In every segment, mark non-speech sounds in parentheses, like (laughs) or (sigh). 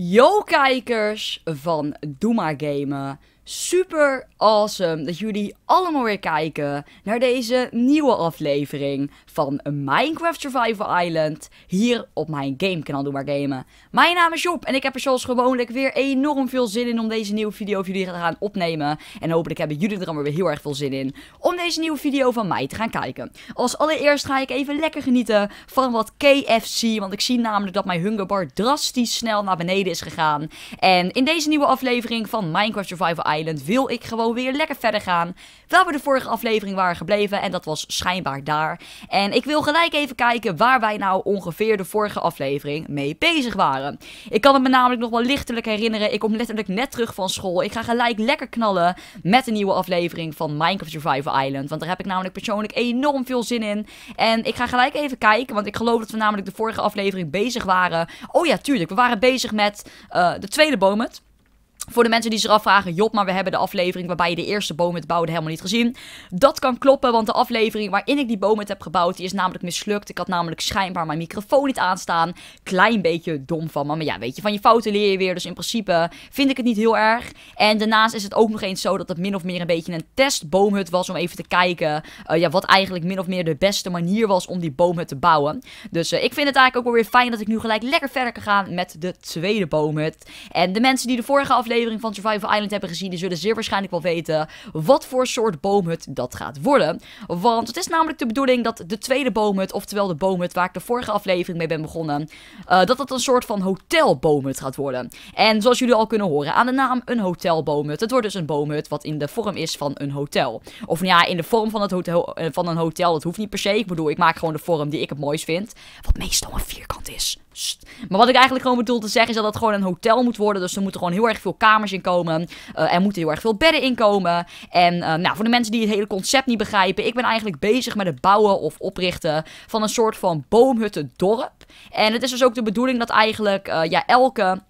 Yo kijkers van Doe Maar Gamen super awesome dat jullie allemaal weer kijken naar deze nieuwe aflevering van Minecraft Survival Island hier op mijn gamekanaal Doe Maar Gamen. Mijn naam is Job en ik heb er zoals gewoonlijk weer enorm veel zin in om deze nieuwe video voor jullie te gaan opnemen. En hopelijk hebben jullie er allemaal weer heel erg veel zin in om deze nieuwe video van mij te gaan kijken. Als allereerst ga ik even lekker genieten van wat KFC, want ik zie namelijk dat mijn hungerbar drastisch snel naar beneden is gegaan. En in deze nieuwe aflevering van Minecraft Survival Island wil ik gewoon weer lekker verder gaan. Waar we de vorige aflevering waren gebleven en dat was schijnbaar daar. En ik wil gelijk even kijken waar wij nou ongeveer de vorige aflevering mee bezig waren. Ik kan het me namelijk nog wel lichtelijk herinneren. Ik kom letterlijk net terug van school. Ik ga gelijk lekker knallen met een nieuwe aflevering van Minecraft Survival Island. Want daar heb ik namelijk persoonlijk enorm veel zin in. En ik ga gelijk even kijken, want ik geloof dat we namelijk de vorige aflevering bezig waren. Oh ja, tuurlijk. We waren bezig met eh, de tweede bomen. Voor de mensen die zich afvragen, Job, maar we hebben de aflevering waarbij je de eerste boom het bouwde helemaal niet gezien. Dat kan kloppen, want de aflevering waarin ik die boom heb gebouwd, die is namelijk mislukt. Ik had namelijk schijnbaar mijn microfoon niet aanstaan. Klein beetje dom van me, maar ja, weet je, van je fouten leer je weer. Dus in principe vind ik het niet heel erg. En daarnaast is het ook nog eens zo dat het min of meer een beetje een testboomhut was om even te kijken eh, ja, wat eigenlijk min of meer de beste manier was om die boomhut te bouwen. Dus eh, ik vind het eigenlijk ook wel weer fijn dat ik nu gelijk lekker verder kan gaan met de tweede boomhut. En de mensen die de vorige aflevering aflevering van Survival Island hebben gezien, die zullen zeer waarschijnlijk wel weten wat voor soort boomhut dat gaat worden. Want het is namelijk de bedoeling dat de tweede boomhut, oftewel de boomhut waar ik de vorige aflevering mee ben begonnen, eh, dat dat een soort van hotelboomhut gaat worden. En zoals jullie al kunnen horen aan de naam, een hotelboomhut. Het wordt dus een boomhut wat in de vorm is van een hotel. Of nou ja, in de vorm van, het hotel, eh, van een hotel, dat hoeft niet per se. Ik bedoel, ik maak gewoon de vorm die ik het mooist vind. Wat meestal een vierkant is. Maar wat ik eigenlijk gewoon bedoel te zeggen is dat het gewoon een hotel moet worden. Dus er moeten gewoon heel erg veel kamers in komen. Eh, er moeten heel erg veel bedden inkomen. En eh, nou, voor de mensen die het hele concept niet begrijpen. Ik ben eigenlijk bezig met het bouwen of oprichten van een soort van dorp. En het is dus ook de bedoeling dat eigenlijk eh, ja, elke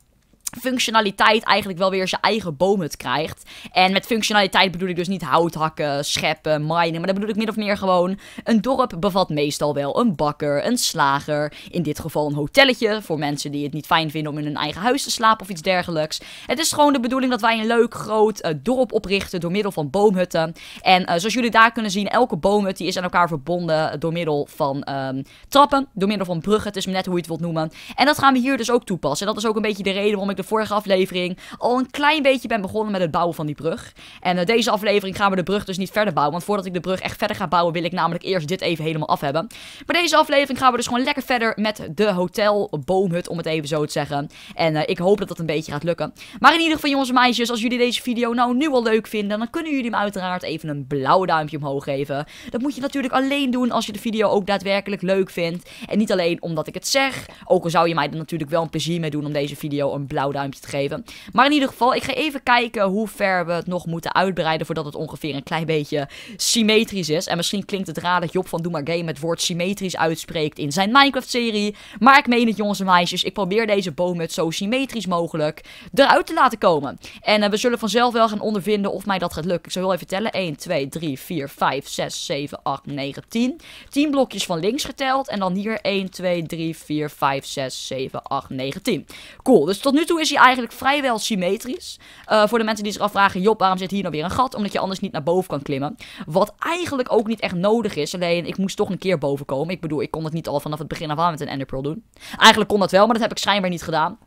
functionaliteit eigenlijk wel weer zijn eigen boomhut krijgt. En met functionaliteit bedoel ik dus niet hout hakken, scheppen, minen. Maar dat bedoel ik min of meer gewoon. Een dorp bevat meestal wel een bakker, een slager. In dit geval een hotelletje. Voor mensen die het niet fijn vinden om in hun eigen huis te slapen of iets dergelijks. Het is gewoon de bedoeling dat wij een leuk groot eh, dorp oprichten door middel van boomhutten. En eh, zoals jullie daar kunnen zien, elke boomhut die is aan elkaar verbonden eh, door middel van ehm, trappen. Door middel van bruggen. Het is net hoe je het wilt noemen. En dat gaan we hier dus ook toepassen. En dat is ook een beetje de reden waarom ik de vorige aflevering al een klein beetje ben begonnen met het bouwen van die brug. En uh, deze aflevering gaan we de brug dus niet verder bouwen. Want voordat ik de brug echt verder ga bouwen, wil ik namelijk eerst dit even helemaal af hebben. Maar deze aflevering gaan we dus gewoon lekker verder met de hotelboomhut, om het even zo te zeggen. En eh, ik hoop dat dat een beetje gaat lukken. Maar in ieder geval, jongens en meisjes, als jullie deze video nou nu al leuk vinden, dan kunnen jullie hem uiteraard even een blauw duimpje omhoog geven. Dat moet je natuurlijk alleen doen als je de video ook daadwerkelijk leuk vindt. En niet alleen omdat ik het zeg. Ook al zou je mij er natuurlijk wel een plezier mee doen om deze video een blauw duimpje te geven. Maar in ieder geval, ik ga even kijken hoe ver we het nog moeten uitbreiden voordat het ongeveer een klein beetje symmetrisch is. En misschien klinkt het raar dat Job van Doe Maar Game het woord symmetrisch uitspreekt in zijn Minecraft-serie. Maar ik meen het jongens en meisjes, ik probeer deze boom het zo symmetrisch mogelijk eruit te laten komen. En uh, we zullen vanzelf wel gaan ondervinden of mij dat gaat lukken. Ik zal wel even tellen. 1, 2, 3, 4, 5, 6, 7, 8, 9, 10. 10 blokjes van links geteld. En dan hier 1, 2, 3, 4, 5, 6, 7, 8, 9, 10. Cool, dus tot nu toe is is eigenlijk vrijwel symmetrisch. Eh, voor de mensen die zich afvragen, Job, waarom zit hier nou weer een gat? Omdat je anders niet naar boven kan klimmen. Wat eigenlijk ook niet echt nodig is. Alleen, ik moest toch een keer boven komen. Ik bedoel, ik kon het niet al vanaf het begin af aan met een enderpearl doen. Eigenlijk kon dat wel, maar dat heb ik schijnbaar niet gedaan.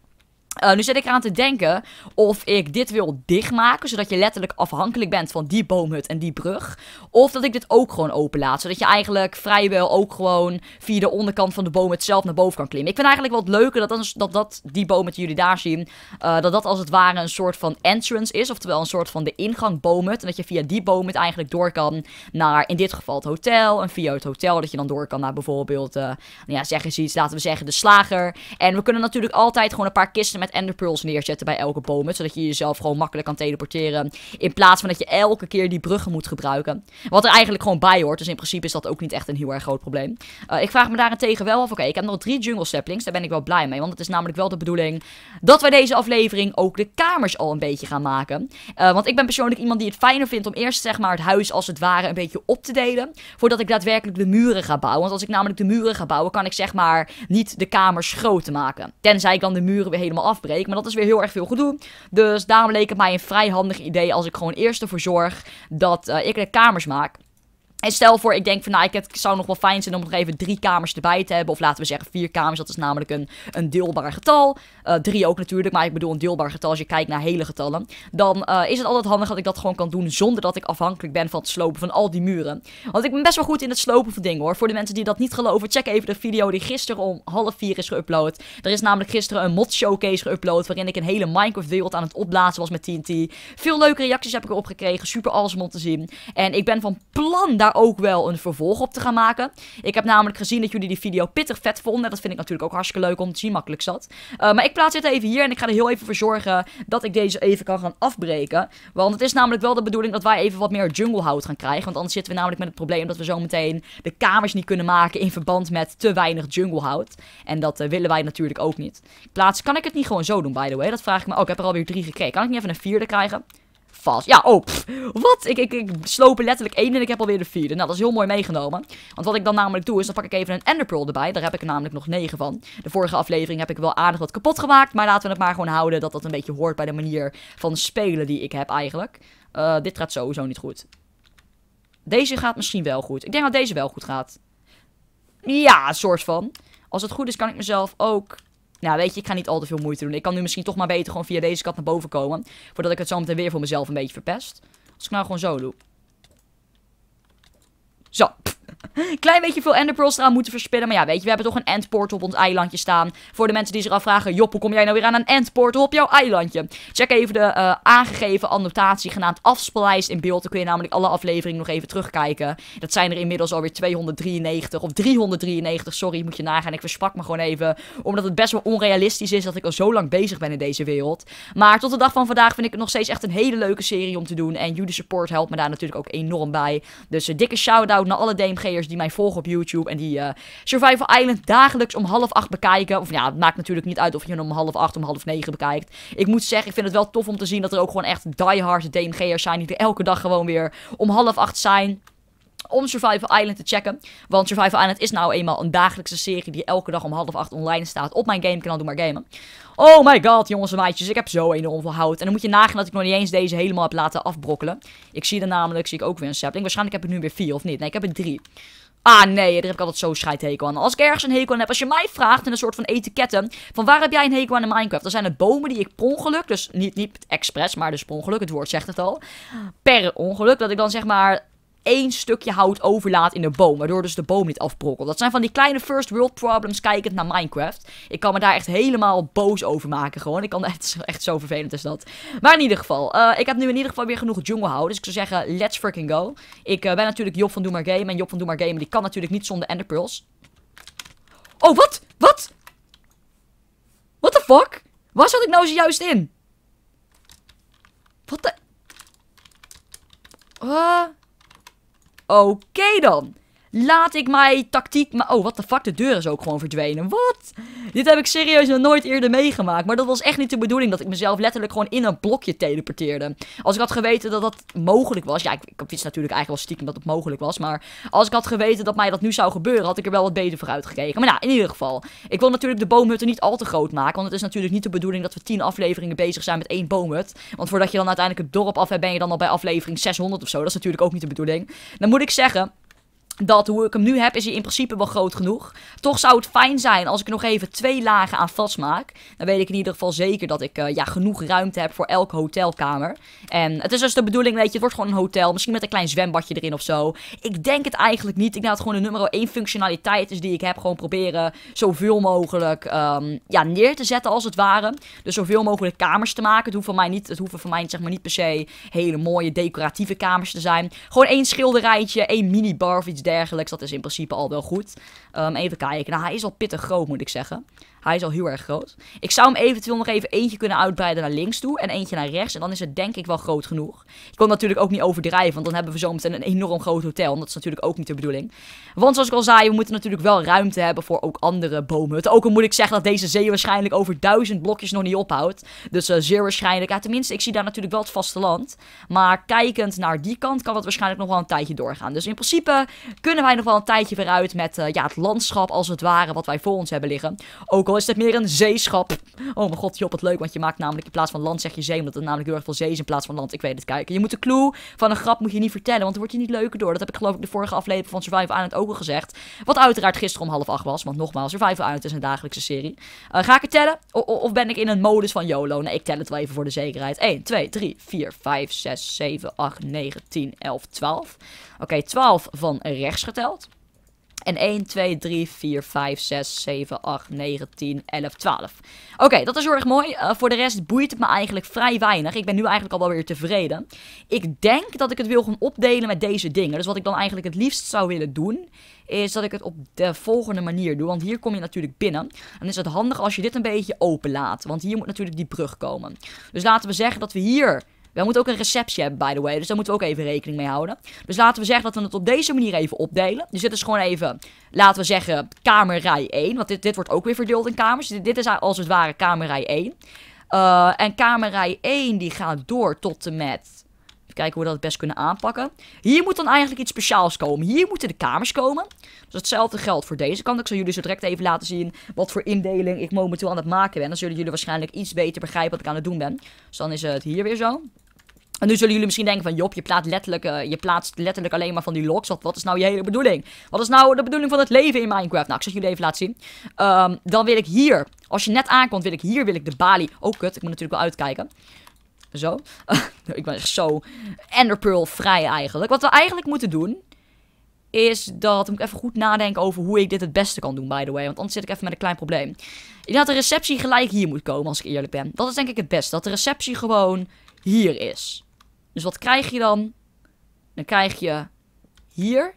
Eh, nu zit ik eraan te denken of ik dit wil dichtmaken, zodat je letterlijk afhankelijk bent van die boomhut en die brug. Of dat ik dit ook gewoon openlaat, zodat je eigenlijk vrijwel ook gewoon via de onderkant van de boomhut zelf naar boven kan klimmen. Ik vind eigenlijk wat leuker dat dat, dat die boomhut die jullie daar zien, eh, dat dat als het ware een soort van entrance is, oftewel een soort van de ingang boomhut. En dat je via die boomhut eigenlijk door kan naar, in dit geval het hotel, en via het hotel dat je dan door kan naar bijvoorbeeld, eh, nou ja, zeg eens iets, laten we zeggen de slager. En we kunnen natuurlijk altijd gewoon een paar kisten met met enderpearls neerzetten bij elke boom. Zodat je jezelf gewoon makkelijk kan teleporteren. In plaats van dat je elke keer die bruggen moet gebruiken. Wat er eigenlijk gewoon bij hoort. Dus in principe is dat ook niet echt een heel erg groot probleem. Eh, ik vraag me daarentegen wel af. Oké, ik heb nog drie jungle saplings. Daar ben ik wel blij mee. Want het is namelijk wel de bedoeling dat wij deze aflevering ook de kamers al een beetje gaan maken. Eh, want ik ben persoonlijk iemand die het fijner vindt om eerst zeg maar het huis als het ware een beetje op te delen. Voordat ik daadwerkelijk de muren ga bouwen. Want als ik namelijk de muren ga bouwen, kan ik zeg maar niet de kamers groot maken. Tenzij ik dan de muren weer helemaal af maar dat is weer heel erg veel gedoe. Dus daarom leek het mij een vrij handig idee als ik gewoon eerst ervoor zorg dat eh, ik de kamers maak stel voor, ik denk van, nou, ik het zou nog wel fijn zijn om nog even drie kamers erbij te hebben. Of laten we zeggen vier kamers, dat is namelijk een, een deelbaar getal. Eh, drie ook natuurlijk, maar ik bedoel een deelbaar getal als je kijkt naar hele getallen. Dan eh, is het altijd handig dat ik dat gewoon kan doen zonder dat ik afhankelijk ben van het slopen van al die muren. Want ik ben best wel goed in het slopen van dingen hoor. Voor de mensen die dat niet geloven, check even de video die gisteren om half vier is geüpload. Er is namelijk gisteren een mod showcase geüpload waarin ik een hele Minecraft wereld aan het opblazen was met TNT. Veel leuke reacties heb ik erop gekregen, super awesome om te zien. En ik ben van plan daar ook wel een vervolg op te gaan maken. Ik heb namelijk gezien dat jullie die video pittig vet vonden. Dat vind ik natuurlijk ook hartstikke leuk om te zien, makkelijk zat. Eh, maar ik plaats dit even hier en ik ga er heel even voor zorgen dat ik deze even kan gaan afbreken. Want het is namelijk wel de bedoeling dat wij even wat meer junglehout gaan krijgen. Want anders zitten we namelijk met het probleem dat we zometeen de kamers niet kunnen maken in verband met te weinig junglehout. En dat eh, willen wij natuurlijk ook niet. Plaats, kan ik het niet gewoon zo doen, by the way? Dat vraag ik me Oh, ik heb er alweer drie gekregen. Kan ik niet even een vierde krijgen? vast. Ja, oh, wat? Ik, ik, ik sloop er letterlijk één en ik heb alweer de vierde. Nou, dat is heel mooi meegenomen. Want wat ik dan namelijk doe, is dan pak ik even een enderpearl erbij. Daar heb ik er namelijk nog negen van. De vorige aflevering heb ik wel aardig wat kapot gemaakt. Maar laten we het maar gewoon houden dat dat een beetje hoort bij de manier van spelen die ik heb eigenlijk. Eh, dit gaat sowieso niet goed. Deze gaat misschien wel goed. Ik denk dat deze wel goed gaat. Ja, soort van. Als het goed is, kan ik mezelf ook nou, weet je, ik ga niet al te veel moeite doen. Ik kan nu misschien toch maar beter gewoon via deze kat naar boven komen. Voordat ik het zo meteen weer voor mezelf een beetje verpest. Als ik nou gewoon zo doe. Zo. (laughs) Klein beetje veel enderpearls eraan moeten verspillen. Maar ja, weet je, we hebben toch een endportal op ons eilandje staan. Voor de mensen die zich afvragen, Jopp, hoe kom jij nou weer aan een endportal op jouw eilandje? Check even de eh, aangegeven annotatie genaamd afspeellijst in beeld. Dan kun je namelijk alle afleveringen nog even terugkijken. Dat zijn er inmiddels alweer 293 of 393, sorry, moet je nagaan. Ik verspak me gewoon even, omdat het best wel onrealistisch is dat ik al zo lang bezig ben in deze wereld. Maar tot de dag van vandaag vind ik het nog steeds echt een hele leuke serie om te doen. En jullie support helpt me daar natuurlijk ook enorm bij. Dus een eh, dikke shout-out naar alle DMG'ers die mij volgen op YouTube. En die eh, Survival Island dagelijks om half acht bekijken. Of ja, het maakt natuurlijk niet uit of je hem om half acht, om half negen bekijkt. Ik moet zeggen, ik vind het wel tof om te zien dat er ook gewoon echt diehard DMG'ers zijn. Die er elke dag gewoon weer om half acht zijn om Survival Island te checken. Want Survival Island is nou eenmaal een dagelijkse serie die elke dag om half acht online staat op mijn gamekanaal Doe Maar Gamen. Oh my god, jongens en meisjes. Ik heb zo enorm veel hout. En dan moet je nagaan dat ik nog niet eens deze helemaal heb laten afbrokkelen. Ik zie er namelijk zie ik ook weer een sapling. Waarschijnlijk heb ik nu weer vier, of niet? Nee, ik heb er drie. Ah nee, daar heb ik altijd zo'n scheidhekel aan. Als ik ergens een hekel aan heb, als je mij vraagt in een soort van etiketten, van waar heb jij een hekel aan in Minecraft? Dan zijn het bomen die ik per ongeluk, dus niet, niet expres, maar dus per ongeluk, het woord zegt het al, per ongeluk, dat ik dan zeg maar één stukje hout overlaat in de boom. Waardoor dus de boom niet afbrokkelt. Dat zijn van die kleine first world problems kijkend naar Minecraft. Ik kan me daar echt helemaal boos over maken gewoon. Ik kan echt, echt zo vervelend is dat. Maar in ieder geval, eh, ik heb nu in ieder geval weer genoeg jungle hout. Dus ik zou zeggen, let's freaking go. Ik eh, ben natuurlijk Job van Doe Maar Game. En Job van Doe Maar Game die kan natuurlijk niet zonder enderpearls. Oh, wat? Wat? What the fuck? Waar zat ik nou zojuist in? Wat de... Uh... Oké dan. Laat ik mijn tactiek... Maar oh, what the fuck, de deur is ook gewoon verdwenen. Wat? Dit heb ik serieus nog nooit eerder meegemaakt. Maar dat was echt niet de bedoeling dat ik mezelf letterlijk gewoon in een blokje teleporteerde. Als ik had geweten dat dat mogelijk was... Ja, ik, ik wist natuurlijk eigenlijk wel stiekem dat het mogelijk was. Maar als ik had geweten dat mij dat nu zou gebeuren... had ik er wel wat beter voor uitgekeken. Maar nou, in ieder geval. Ik wil natuurlijk de boomhutten niet al te groot maken. Want het is natuurlijk niet de bedoeling dat we tien afleveringen bezig zijn met één boomhut. Want voordat je dan uiteindelijk het dorp af hebt... ben je dan al bij aflevering 600 of zo. Dat is natuurlijk ook niet de bedoeling. Dan moet ik zeggen dat hoe ik hem nu heb, is hij in principe wel groot genoeg. Toch zou het fijn zijn als ik nog even twee lagen aan vastmaak. Dan weet ik in ieder geval zeker dat ik eh, ja, genoeg ruimte heb voor elke hotelkamer. En het is dus de bedoeling, weet je, het wordt gewoon een hotel. Misschien met een klein zwembadje erin of zo. Ik denk het eigenlijk niet. Ik denk dat het gewoon de nummer 1 functionaliteit is die ik heb. Gewoon proberen zoveel mogelijk ehm, ja, neer te zetten als het ware. Dus zoveel mogelijk kamers te maken. Het hoeven van mij niet, het hoeven voor mij zeg maar, niet per se hele mooie decoratieve kamers te zijn. Gewoon één schilderijtje, één minibar of iets dergelijks. Dat is in principe al wel goed. Ehm, even kijken. Nou, hij is al pittig groot, moet ik zeggen. Hij is al heel erg groot. Ik zou hem eventueel nog even eentje kunnen uitbreiden naar links toe. En eentje naar rechts. En dan is het denk ik wel groot genoeg. Ik kon natuurlijk ook niet overdrijven. Want dan hebben we zometeen een enorm groot hotel. En dat is natuurlijk ook niet de bedoeling. Want zoals ik al zei, we moeten natuurlijk wel ruimte hebben voor ook andere bomen. Ook al moet ik zeggen dat deze zee waarschijnlijk over duizend blokjes nog niet ophoudt. Dus eh, zeer waarschijnlijk. Ja, tenminste, ik zie daar natuurlijk wel het vasteland. Maar kijkend naar die kant kan het waarschijnlijk nog wel een tijdje doorgaan. Dus in principe kunnen wij nog wel een tijdje vooruit met eh, ja, het landschap als het ware wat wij voor ons hebben liggen. Ook ook al is dit meer een zeeschap. Oh mijn god, Job, het leuk. Want je maakt namelijk in plaats van land zeg je zee. Omdat er namelijk heel erg veel zee is in plaats van land. Ik weet het, kijken. Je moet de clue van een grap moet je niet vertellen. Want dan word je niet leuker door. Dat heb ik geloof ik de vorige aflevering van Survival Island ook al gezegd. Wat uiteraard gisteren om half acht was. Want nogmaals, Survival Island is een dagelijkse serie. Eh, ga ik het tellen? of ben ik in een modus van YOLO? Nee, ik tel het wel even voor de zekerheid. 1, 2, 3, 4, 5, 6, 7, 8, 9, 10, 11, 12. Oké, 12 van rechts geteld. En 1, 2, 3, 4, 5, 6, 7, 8, 9, 10, 11, 12. Oké, dat is heel erg mooi. Uh, voor de rest boeit het me eigenlijk vrij weinig. Ik ben nu eigenlijk al wel weer tevreden. Ik denk dat ik het wil gaan opdelen met deze dingen. Dus wat ik dan eigenlijk het liefst zou willen doen is dat ik het op de volgende manier doe. Want hier kom je natuurlijk binnen. Dan is het handig als je dit een beetje open laat. Want hier moet natuurlijk die brug komen. Dus laten we zeggen dat we hier we moeten ook een receptie hebben, by the way. Dus daar moeten we ook even rekening mee houden. Dus laten we zeggen dat we het op deze manier even opdelen. Dus dit is gewoon even, laten we zeggen, kamerrij 1. Want dit, dit wordt ook weer verdeeld in kamers. Dit, is als het ware kamerrij 1. Eh, en kamerrij 1 die gaat door tot en met... Even kijken hoe we dat het best kunnen aanpakken. Hier moet dan eigenlijk iets speciaals komen. Hier moeten de kamers komen. Dus hetzelfde geldt voor deze kant. Ik zal jullie zo direct even laten zien wat voor indeling ik momenteel aan het maken ben. Dan zullen jullie waarschijnlijk iets beter begrijpen wat ik aan het doen ben. Dus dan is het hier weer zo. En nu zullen jullie misschien denken van Job, je plaatst letterlijk, eh, je plaatst letterlijk alleen maar van die logs. Wat, wat is nou je hele bedoeling? Wat is nou de bedoeling van het leven in Minecraft? Nou, ik zal jullie even laten zien. Ehm, dan wil ik hier, als je net aankomt, wil ik hier wil ik de balie. Oh kut, ik moet natuurlijk wel uitkijken. Zo. (laughs) ik ben echt zo enderpearl vrij eigenlijk. Wat we eigenlijk moeten doen, is dat... Moet ik even goed nadenken over hoe ik dit het beste kan doen, by the way. Want anders zit ik even met een klein probleem. Ik denk dat de receptie gelijk hier moet komen, als ik eerlijk ben. Dat is denk ik het beste. Dat de receptie gewoon hier is. Dus wat krijg je dan? Dan krijg je hier.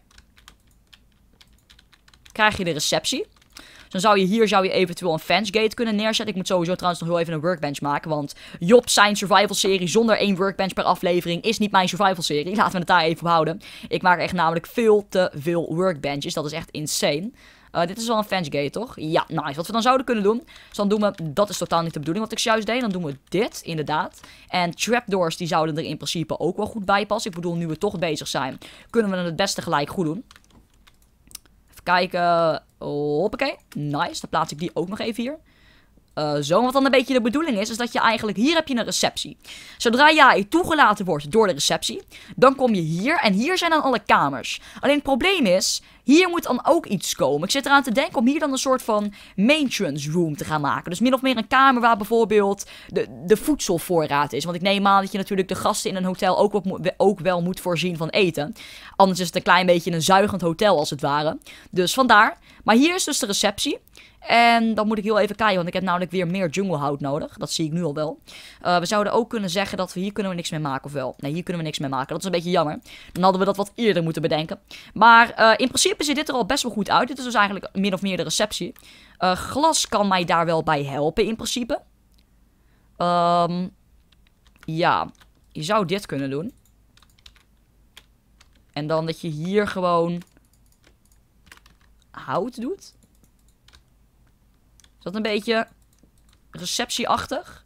Krijg je de receptie. Dus dan zou je hier zou je eventueel een fansgate kunnen neerzetten. Ik moet sowieso trouwens nog heel even een workbench maken. Want Job zijn survival serie zonder één workbench per aflevering is niet mijn survival serie. (laughs) Laten we het daar even op houden. Ik maak echt namelijk veel te veel workbenches. Dat is echt insane. Eh, dit is wel een gate, toch? Ja, nice. Wat we dan zouden kunnen doen, dan doen we, dat is totaal niet de bedoeling wat ik juist deed. Dan doen we dit, inderdaad. En trapdoors, die zouden er in principe ook wel goed bij passen. Ik bedoel, nu we toch bezig zijn, kunnen we dan het beste gelijk goed doen. Even kijken. Hoppakee. Nice. Dan plaats ik die ook nog even hier. Eh, zo. Wat dan een beetje de bedoeling is, is dat je eigenlijk hier heb je een receptie. Zodra jij toegelaten wordt door de receptie, dan kom je hier en hier zijn dan alle kamers. Alleen het probleem is, hier moet dan ook iets komen. Ik zit eraan te denken om hier dan een soort van maintenance room te gaan maken. Dus min of meer een kamer waar bijvoorbeeld de, de voedselvoorraad is. Want ik neem aan dat je natuurlijk de gasten in een hotel ook, ook wel moet voorzien van eten. Anders is het een klein beetje een zuigend hotel als het ware. Dus vandaar. Maar hier is dus de receptie. En dan moet ik heel even kijken, want ik heb namelijk weer meer junglehout nodig. Dat zie ik nu al wel. Eh, we zouden ook kunnen zeggen dat we hier kunnen we niks mee maken, ofwel. wel? Nee, hier kunnen we niks mee maken. Dat is een beetje jammer. Dan hadden we dat wat eerder moeten bedenken. Maar eh, in principe ziet dit er al best wel goed uit. Dit is dus eigenlijk min of meer de receptie. Eh, glas kan mij daar wel bij helpen in principe. Ehm, ja, je zou dit kunnen doen. En dan dat je hier gewoon hout doet. Is dat een beetje receptieachtig?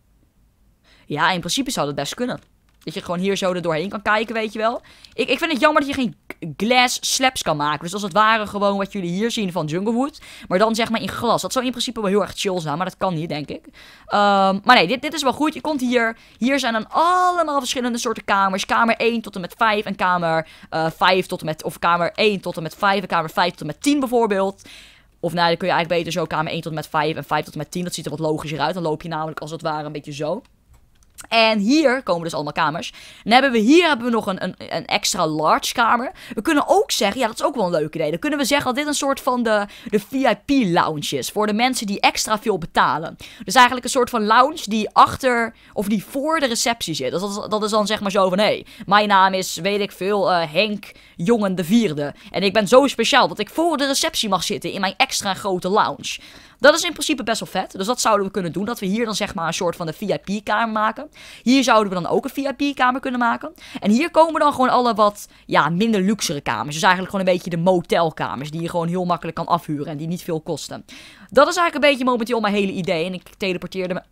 Ja, in principe zou dat best kunnen. Dat je gewoon hier zo er doorheen kan kijken, weet je wel. Ik, ik vind het jammer dat je geen glass slaps kan maken. Dus als het ware gewoon wat jullie hier zien van Junglewood. Maar dan zeg maar in glas. Dat zou in principe wel heel erg chill zijn, maar dat kan niet, denk ik. Ehm, maar nee, dit, dit is wel goed. Je komt hier. Hier zijn dan allemaal verschillende soorten kamers. Kamer 1 tot en met 5 en kamer uh, eh, 5 tot en met... Of kamer 1 tot en met 5 en kamer 5 tot en met 10 bijvoorbeeld. Of nou, dan kun je eigenlijk beter zo kamer 1 tot en met 5 en 5 tot en met 10. Dat ziet er wat logischer uit. Dan loop je namelijk als het ware een beetje zo. En hier komen dus allemaal kamers. Dan hebben we hier hebben we nog een, een, een, extra large kamer. We kunnen ook zeggen, ja dat is ook wel een leuk idee. Dan kunnen we zeggen dat dit een soort van de, de VIP lounge is. Voor de mensen die extra veel betalen. Dus eigenlijk een soort van lounge die achter of die voor de receptie zit. Dus dat, is, dat is dan zeg maar zo van, hé, hey, mijn naam is, weet ik veel, eh, Henk Jongen de Vierde. En ik ben zo speciaal dat ik voor de receptie mag zitten in mijn extra grote lounge. Dat is in principe best wel vet. Dus dat zouden we kunnen doen. Dat we hier dan zeg maar een soort van de VIP-kamer maken. Hier zouden we dan ook een VIP-kamer kunnen maken. En hier komen dan gewoon alle wat ja, minder luxere kamers. Dus eigenlijk gewoon een beetje de motelkamers. Die je gewoon heel makkelijk kan afhuren. En die niet veel kosten. Dat is eigenlijk een beetje momenteel mijn hele idee. En ik teleporteerde me...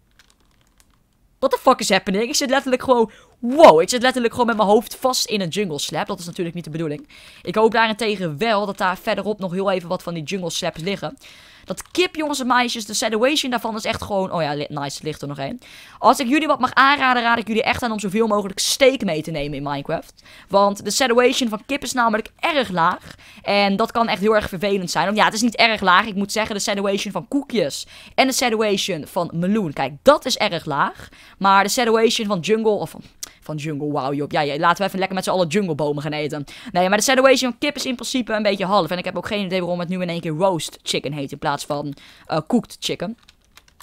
What the fuck is happening? Ik zit letterlijk gewoon... Wow, ik zit letterlijk gewoon met mijn hoofd vast in een jungle slap. Dat is natuurlijk niet de bedoeling. Ik hoop daarentegen wel dat daar verderop nog heel even wat van die jungle slaps liggen. Dat kip, jongens en meisjes, de situation daarvan is echt gewoon... Oh ja, nice, ligt er nog één. Als ik jullie wat mag aanraden, raad ik jullie echt aan om zoveel mogelijk steek mee te nemen in Minecraft. Want de saturation van kip is namelijk erg laag. En dat kan echt heel erg vervelend zijn. Want ja, het is niet erg laag. Ik moet zeggen, de situation van koekjes en de saturation van meloen. Kijk, dat is erg laag. Maar de situation van jungle... Of van van Jungle Wow, joh. Ja, ja, laten we even lekker met z'n allen junglebomen gaan eten. Nee, maar de situation kip is in principe een beetje half. En ik heb ook geen idee waarom het nu in één keer roast chicken heet in plaats van uh, cooked chicken.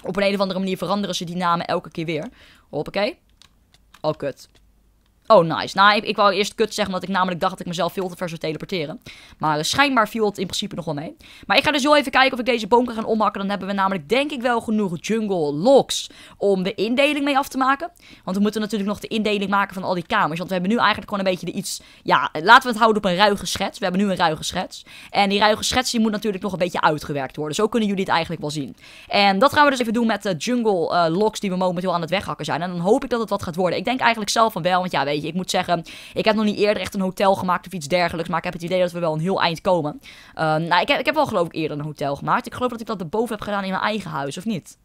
Op een, een of andere manier veranderen ze die namen elke keer weer. Hoppakee. Oh, kut. Oh, nice. Nou, ik, wou eerst kut zeggen, omdat ik namelijk dacht dat ik mezelf veel te ver zou teleporteren. Maar eh, schijnbaar viel het in principe nog wel mee. Maar ik ga dus zo even kijken of ik deze boom kan gaan omhakken. Dan hebben we namelijk, denk ik wel, genoeg jungle logs om de indeling mee af te maken. Want we moeten natuurlijk nog de indeling maken van al die kamers. Want we hebben nu eigenlijk gewoon een beetje de iets... Ja, laten we het houden op een ruige schets. We hebben nu een ruige schets. En die ruige schets die moet natuurlijk nog een beetje uitgewerkt worden. Zo kunnen jullie het eigenlijk wel zien. En dat gaan we dus even doen met de jungle uh, logs die we momenteel aan het weghakken zijn. En dan hoop ik dat het wat gaat worden. Ik denk eigenlijk zelf van wel, want ja, weet ik moet zeggen, ik heb nog niet eerder echt een hotel gemaakt of iets dergelijks. Maar ik heb het idee dat we wel een heel eind komen. Ehm, nou, ik heb, ik heb wel geloof ik eerder een hotel gemaakt. Ik geloof dat ik dat erboven heb gedaan in mijn eigen huis, of niet?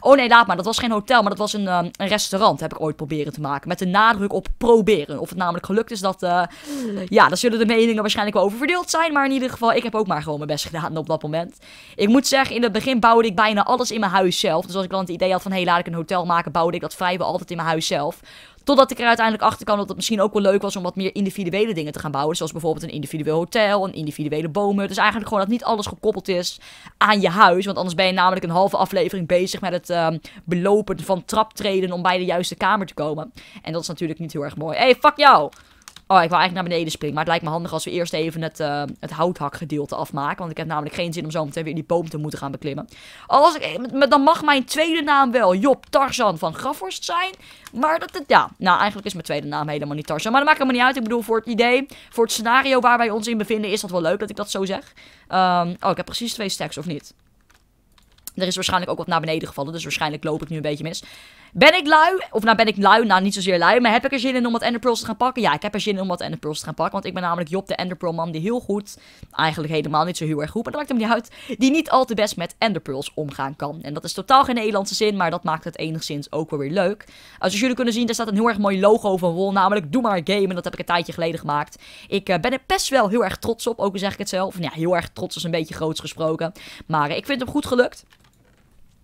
Oh nee, laat maar. Dat was geen hotel, maar dat was een, ehm, een, restaurant. Heb ik ooit proberen te maken. Met de nadruk op proberen. Of het namelijk gelukt is, dat... Eh, ja, daar zullen de meningen waarschijnlijk wel over verdeeld zijn. Maar in ieder geval, ik heb ook maar gewoon mijn best (laughs) gedaan op dat moment. Ik moet zeggen, in het begin bouwde ik bijna alles in mijn huis zelf. Dus als ik dan het idee had van... Hé, laat ik een hotel maken, bouwde ik dat vrijwel altijd in mijn huis zelf. Totdat ik er uiteindelijk achter kwam dat het misschien ook wel leuk was om wat meer individuele dingen te gaan bouwen. Zoals bijvoorbeeld een individueel hotel, een individuele bomen. Dus eigenlijk gewoon dat niet alles gekoppeld is aan je huis. Want anders ben je namelijk een halve aflevering bezig met het ehm, belopen van traptreden om bij de juiste kamer te komen. En dat is natuurlijk niet heel erg mooi. hey, fuck jou! Oh, ik wil eigenlijk naar beneden springen. Maar het lijkt me handig als we eerst even het, eh, het houthakgedeelte afmaken. Want ik heb namelijk geen zin om zo meteen weer die boom te moeten gaan beklimmen. Als ik, eh, dan mag mijn tweede naam wel Job Tarzan van Graforst zijn. Maar dat het, ja. Nou, eigenlijk is mijn tweede naam helemaal niet Tarzan. Maar dat maakt helemaal niet uit. Ik bedoel, voor het idee, voor het scenario waar wij ons in bevinden, is dat wel leuk dat ik dat zo zeg. Ehm, oh, ik heb precies twee stacks, of niet? Er is waarschijnlijk ook wat naar beneden gevallen, dus waarschijnlijk loop ik nu een beetje mis. Ben ik lui? Of nou ben ik lui? Nou, niet zozeer lui. Maar heb ik er zin in om wat Enderpearls te gaan pakken? Ja, ik heb er zin in om wat Enderpearls te gaan pakken. Want ik ben namelijk Job de man die heel goed, eigenlijk helemaal niet zo heel erg goed, maar dat maakt hem niet uit, die niet al te best met Enderpearls omgaan kan. En dat is totaal geen Nederlandse zin, maar dat maakt het enigszins ook wel weer leuk. Als jullie kunnen zien, daar staat een heel erg mooi logo van rol. namelijk Doe Maar Game. En dat heb ik een tijdje geleden gemaakt. Ik eh, ben er best wel heel erg trots op, ook al zeg ik het zelf. Nou ja, heel erg trots is een beetje groots gesproken. Maar eh, ik vind hem goed gelukt.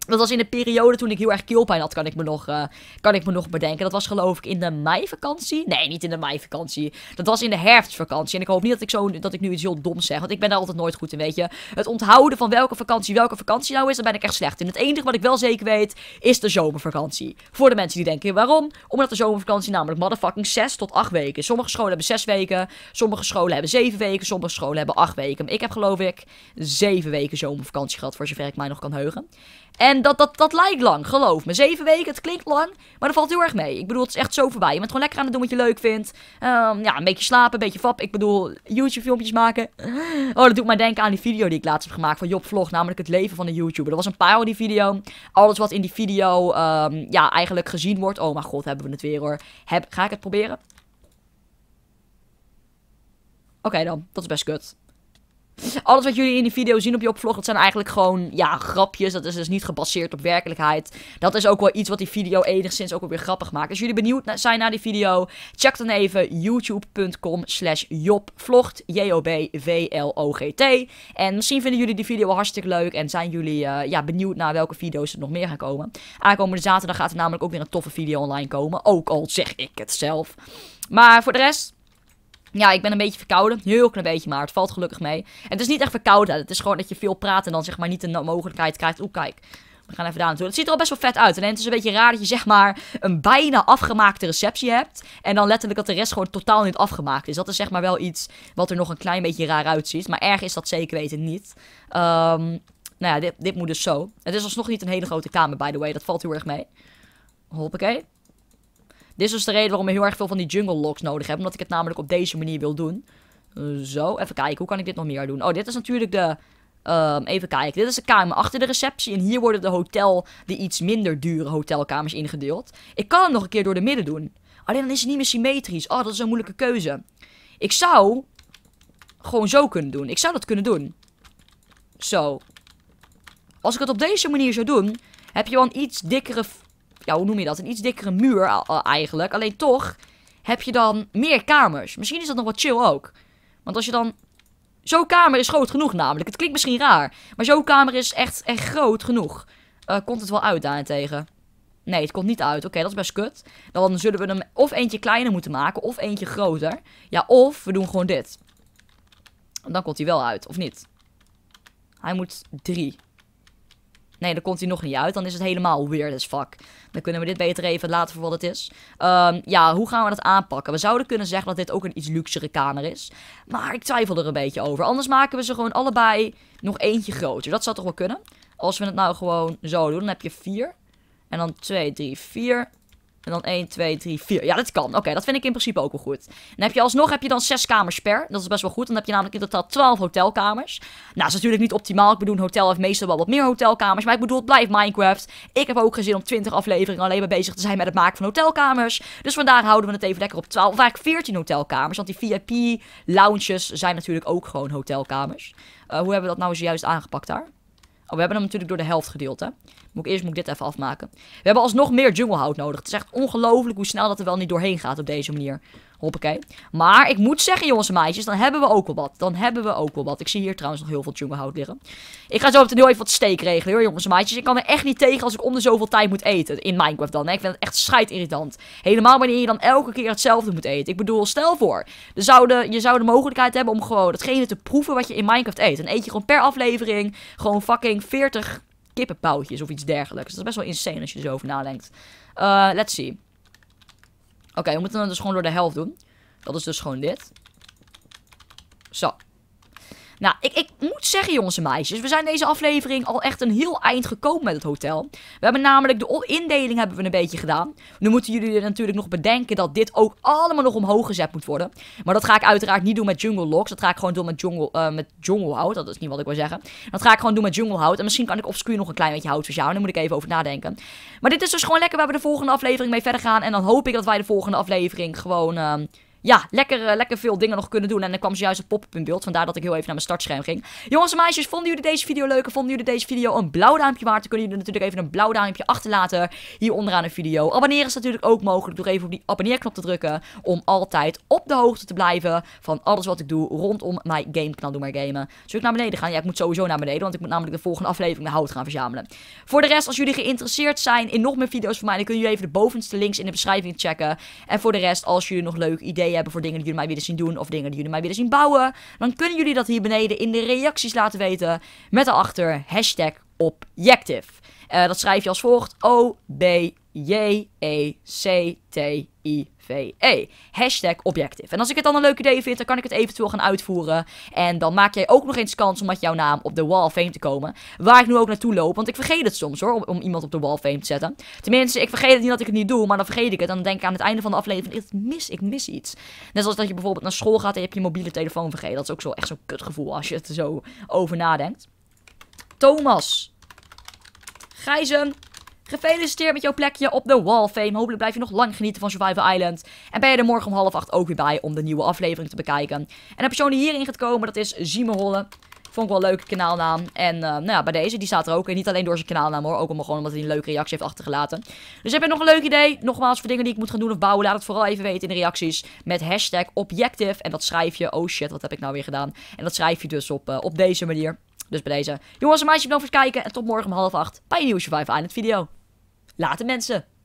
Dat was in de periode toen ik heel erg keelpijn had, kan ik me nog, eh, kan ik me nog bedenken. Dat was geloof ik in de meivakantie. Nee, niet in de meivakantie. Dat was in de herfstvakantie. En ik hoop niet dat ik, zo, dat ik nu iets heel doms zeg, want ik ben daar altijd nooit goed in, weet je. Het onthouden van welke vakantie welke vakantie nou is, daar ben ik echt slecht in. Het enige wat ik wel zeker weet, is de zomervakantie. Voor de mensen die denken, waarom? Omdat de zomervakantie namelijk motherfucking 6 tot 8 weken Sommige scholen hebben 6 weken, sommige scholen hebben 7 weken, sommige scholen hebben 8 weken. Maar ik heb geloof ik 7 weken zomervakantie gehad, voor zover ik mij nog kan heugen. En dat, dat, dat lijkt lang, geloof me. Zeven weken, het klinkt lang, maar dat valt heel erg mee. Ik bedoel, het is echt zo voorbij. Je bent gewoon lekker aan het doen wat je leuk vindt. Ehm, ja, een beetje slapen, een beetje vap. Ik bedoel, YouTube-filmpjes maken. Oh, dat doet mij denken aan die video die ik laatst heb gemaakt van Job Vlog. Namelijk het leven van een YouTuber. Dat was een paar die video Alles wat in die video ehm, ja, eigenlijk gezien wordt. Oh mijn god, hebben we het weer hoor. ga ik het proberen? Oké dan, dat is best kut. Alles wat jullie in die video zien op je Vlog, dat zijn eigenlijk gewoon, ja, grapjes. Dat is dus niet gebaseerd op werkelijkheid. Dat is ook wel iets wat die video enigszins ook weer grappig maakt. Als jullie benieuwd zijn naar die video, check dan even youtube.com slash jobvlogt. J-O-B-V-L-O-G-T. En misschien vinden jullie die video wel hartstikke leuk en zijn jullie eh, ja, benieuwd naar welke video's er nog meer gaan komen. Aankomende zaterdag gaat er namelijk ook weer een toffe video online komen. Ook al zeg ik het zelf. Maar voor de rest... Ja, ik ben een beetje verkouden. Heel klein beetje, maar het valt gelukkig mee. En het is niet echt verkouden. Het is gewoon dat je veel praat en dan zeg maar niet de mogelijkheid krijgt. Oeh, kijk. We gaan even daar Het ziet er al best wel vet uit. En het is een beetje raar dat je zeg maar een bijna afgemaakte receptie hebt. En dan letterlijk dat de rest gewoon totaal niet afgemaakt is. Dat is zeg maar wel iets wat er nog een klein beetje raar uitziet. Maar erg is dat zeker weten niet. Ehm, nou ja, dit, dit moet dus zo. Het is alsnog niet een hele grote kamer, by the way. Dat valt heel erg mee. Hoppakee. Dit is dus de reden waarom ik heel erg veel van die jungle locks nodig heb. Omdat ik het namelijk op deze manier wil doen. Eh, zo, even kijken. Hoe kan ik dit nog meer doen? Oh, dit is natuurlijk de... Ehm, even kijken. Dit is de kamer achter de receptie. En hier worden de hotel, de iets minder dure hotelkamers ingedeeld. Ik kan hem nog een keer door de midden doen. Alleen dan is het niet meer symmetrisch. Oh, dat is een moeilijke keuze. Ik zou gewoon zo kunnen doen. Ik zou dat kunnen doen. Zo. Als ik het op deze manier zou doen, heb je wel een iets dikkere ja, hoe noem je dat? Een iets dikkere muur eigenlijk. Alleen toch heb je dan meer kamers. Misschien is dat nog wat chill ook. Want als je dan... Zo'n kamer is groot genoeg namelijk. Het klinkt misschien raar. Maar zo'n kamer is echt, echt groot genoeg. Eh, komt het wel uit daarentegen? Nee, het komt niet uit. Oké, dat is best kut. Dan zullen we hem of eentje kleiner moeten maken, of eentje groter. Ja, of we doen gewoon dit. Dan komt hij wel uit, of niet? Hij moet drie. Nee, dan komt hij nog niet uit. Dan is het helemaal weird as fuck. Dan kunnen we dit beter even laten voor wat het is. Ehm, ja, hoe gaan we dat aanpakken? We zouden kunnen zeggen dat dit ook een iets luxere kamer is. Maar ik twijfel er een beetje over. Anders maken we ze gewoon allebei nog eentje groter. Dat zou toch wel kunnen? Als we het nou gewoon zo doen, dan heb je vier. En dan twee, drie, vier. En dan 1, 2, 3, 4. Ja, dat kan. Oké, dat vind ik in principe ook wel goed. En heb je alsnog heb je dan 6 kamers per. Dat is best wel goed. Dan heb je namelijk in totaal 12 hotelkamers. Nou, dat is natuurlijk niet optimaal. Ik bedoel, een hotel heeft meestal wel wat meer hotelkamers. Maar ik bedoel, het blijft Minecraft. Ik heb ook gezin om 20 afleveringen alleen maar bezig te zijn met het maken van hotelkamers. Dus vandaar houden we het even lekker op 12. Of eigenlijk 14 hotelkamers. Want die VIP-lounges zijn natuurlijk ook gewoon hotelkamers. Eh, hoe hebben we dat nou zojuist aangepakt daar? Oh, we hebben hem natuurlijk door de helft gedeeld, hè. Moet ik, eerst moet ik dit even afmaken. We hebben alsnog meer junglehout nodig. Het is echt ongelooflijk hoe snel dat er wel niet doorheen gaat op deze manier. Hoppakee. Maar ik moet zeggen, jongens en meisjes, dan hebben we ook wel wat. Dan hebben we ook wel wat. Ik zie hier trouwens nog heel veel hout liggen. Ik ga zo op de heel even wat steek regelen, hoor, jongens en meisjes. Ik kan er echt niet tegen als ik onder zoveel tijd moet eten. In Minecraft dan, hè. Ik vind het echt irritant. Helemaal wanneer je dan elke keer hetzelfde moet eten. Ik bedoel, stel voor, je zou de mogelijkheid hebben om gewoon datgene te proeven wat je in Minecraft eet. Dan eet je gewoon per aflevering gewoon fucking 40 kippenpauwtjes of iets dergelijks. Dat is best wel insane als je er zo over nadenkt. Eh, let's see. Oké, we moeten het dus gewoon door de helft doen. Dat is dus gewoon dit. Zo. Nou, ik, ik moet zeggen, jongens en meisjes, we zijn deze aflevering al echt een heel eind gekomen met het hotel. We hebben namelijk de indeling hebben we een beetje gedaan. Nu moeten jullie natuurlijk nog bedenken dat dit ook allemaal nog omhoog gezet moet worden. Maar dat ga ik uiteraard niet doen met Jungle Locks. Dat ga ik gewoon doen met Jungle, eh, met jungle Hout. Dat is niet wat ik wil zeggen. Dat ga ik gewoon doen met Jungle Hout. En misschien kan ik obscure nog een klein beetje hout verzamelen. Daar moet ik even over nadenken. Maar dit is dus gewoon lekker waar we de volgende aflevering mee verder gaan. En dan hoop ik dat wij de volgende aflevering gewoon... Ehm, ja, lekker, eh, lekker veel dingen nog kunnen doen. En dan kwam juist een pop-up in beeld. Vandaar dat ik heel even naar mijn startscherm ging. Jongens en meisjes, vonden jullie deze video leuk? Vonden jullie deze video een blauw duimpje waard? Dan kunnen jullie natuurlijk even een blauw duimpje achterlaten hier onderaan de video. Abonneren is natuurlijk ook mogelijk door even op die abonneerknop te drukken. Om altijd op de hoogte te blijven van alles wat ik doe rondom mijn gamekanaal Doe Maar Gamen. Zullen we naar beneden gaan? Ja, ik moet sowieso naar beneden. Want ik moet namelijk de volgende aflevering naar hout gaan verzamelen. Voor de rest, als jullie geïnteresseerd zijn in nog meer video's van mij... dan kunnen jullie even de bovenste links in de beschrijving checken. En voor de rest, als jullie nog leuke ideeën hebben voor dingen die jullie mij willen zien doen of dingen die jullie mij willen zien bouwen, dan kunnen jullie dat hier beneden in de reacties laten weten met daarachter hashtag Objective. Eh, dat schrijf je als volgt: O-B J-E-C-T-I-V-E. E. Hashtag objective. En als ik het dan een leuk idee vind, dan kan ik het eventueel gaan uitvoeren. En dan maak jij ook nog eens kans om met jouw naam op de Wall of Fame te komen. Waar ik nu ook naartoe loop, want ik vergeet het soms hoor, om, iemand op de Wall of Fame te zetten. Tenminste, ik vergeet het niet dat ik het niet doe, maar dan vergeet ik het. En dan denk ik aan het einde van de aflevering, ik mis, ik mis iets. Net zoals dat je bijvoorbeeld naar school gaat en je hebt je mobiele telefoon vergeten. Dat is ook zo, echt zo'n kutgevoel als je het er zo over nadenkt. Thomas. Gijzen. Gefeliciteerd met jouw plekje op de Wall Fame. Hopelijk blijf je nog lang genieten van Survivor Island. En ben je er morgen om half acht ook weer bij om de nieuwe aflevering te bekijken. En de persoon die hierin gaat komen, dat is Zime Vond ik wel een leuke kanaalnaam. En eh, nou ja, bij deze, die staat er ook. En niet alleen door zijn kanaalnaam hoor. Ook gewoon omdat hij een leuke reactie heeft achtergelaten. Dus heb je nog een leuk idee? Nogmaals, voor dingen die ik moet gaan doen of bouwen. Laat het vooral even weten in de reacties. Met hashtag objective. En dat schrijf je. Oh shit, wat heb ik nou weer gedaan? En dat schrijf je dus op, eh, op deze manier. Dus bij deze. Jongens en meisjes, bedankt voor het kijken. En tot morgen om half acht bij een nieuwe Survive Island video. Later mensen.